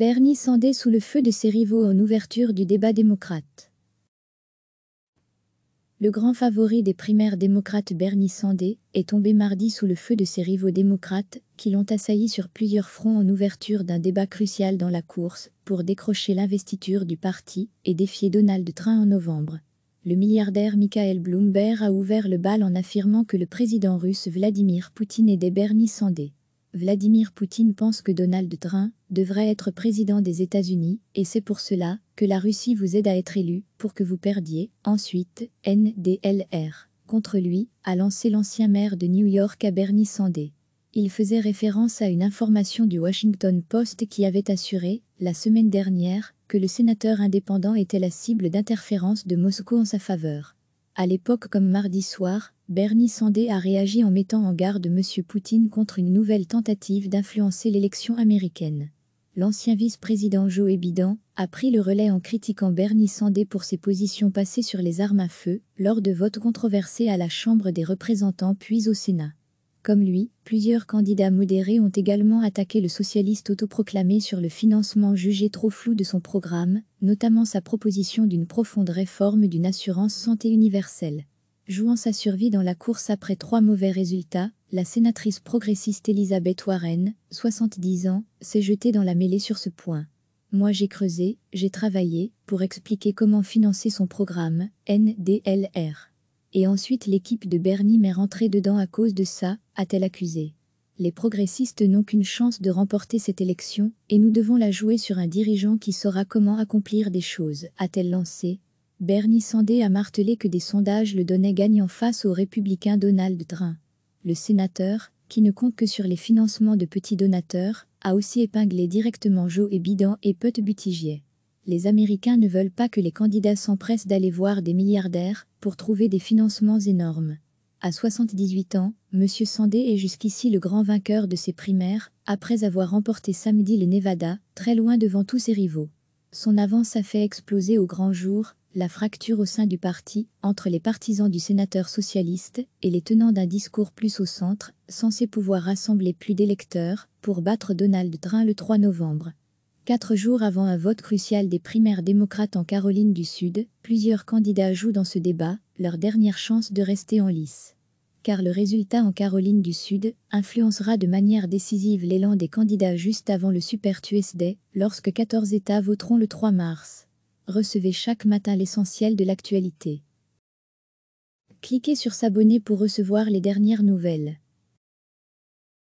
Bernie Sandé sous le feu de ses rivaux en ouverture du débat démocrate. Le grand favori des primaires démocrates Bernie Sandé est tombé mardi sous le feu de ses rivaux démocrates qui l'ont assailli sur plusieurs fronts en ouverture d'un débat crucial dans la course pour décrocher l'investiture du parti et défier Donald Trump en novembre. Le milliardaire Michael Bloomberg a ouvert le bal en affirmant que le président russe Vladimir Poutine aidait Bernie Sandé. Vladimir Poutine pense que Donald Trump devrait être président des États-Unis, et c'est pour cela que la Russie vous aide à être élu, pour que vous perdiez. Ensuite, NDLR, contre lui, a lancé l'ancien maire de New York à Bernie Sanders. Il faisait référence à une information du Washington Post qui avait assuré, la semaine dernière, que le sénateur indépendant était la cible d'interférences de Moscou en sa faveur. À l'époque comme mardi soir, Bernie Sandé a réagi en mettant en garde M. Poutine contre une nouvelle tentative d'influencer l'élection américaine. L'ancien vice-président Joe Biden a pris le relais en critiquant Bernie Sandé pour ses positions passées sur les armes à feu lors de votes controversés à la Chambre des représentants puis au Sénat. Comme lui, plusieurs candidats modérés ont également attaqué le socialiste autoproclamé sur le financement jugé trop flou de son programme, notamment sa proposition d'une profonde réforme d'une assurance santé universelle. Jouant sa survie dans la course après trois mauvais résultats, la sénatrice progressiste Elisabeth Warren, 70 ans, s'est jetée dans la mêlée sur ce point. Moi j'ai creusé, j'ai travaillé, pour expliquer comment financer son programme, NDLR. Et ensuite l'équipe de Bernie m'est rentrée dedans à cause de ça, a-t-elle accusé. Les progressistes n'ont qu'une chance de remporter cette élection, et nous devons la jouer sur un dirigeant qui saura comment accomplir des choses, a-t-elle lancé. Bernie Sandé a martelé que des sondages le donnaient gagnant face au républicain Donald Trump. Le sénateur, qui ne compte que sur les financements de petits donateurs, a aussi épinglé directement Joe et Bidan et Pete Buttigieg les Américains ne veulent pas que les candidats s'empressent d'aller voir des milliardaires pour trouver des financements énormes. À 78 ans, M. Sandé est jusqu'ici le grand vainqueur de ses primaires, après avoir remporté samedi les Nevada, très loin devant tous ses rivaux. Son avance a fait exploser au grand jour la fracture au sein du parti, entre les partisans du sénateur socialiste et les tenants d'un discours plus au centre, censé pouvoir rassembler plus d'électeurs pour battre Donald Trump le 3 novembre. Quatre jours avant un vote crucial des primaires démocrates en Caroline du Sud, plusieurs candidats jouent dans ce débat leur dernière chance de rester en lice. Car le résultat en Caroline du Sud influencera de manière décisive l'élan des candidats juste avant le Super Tuesday, lorsque 14 États voteront le 3 mars. Recevez chaque matin l'essentiel de l'actualité. Cliquez sur s'abonner pour recevoir les dernières nouvelles.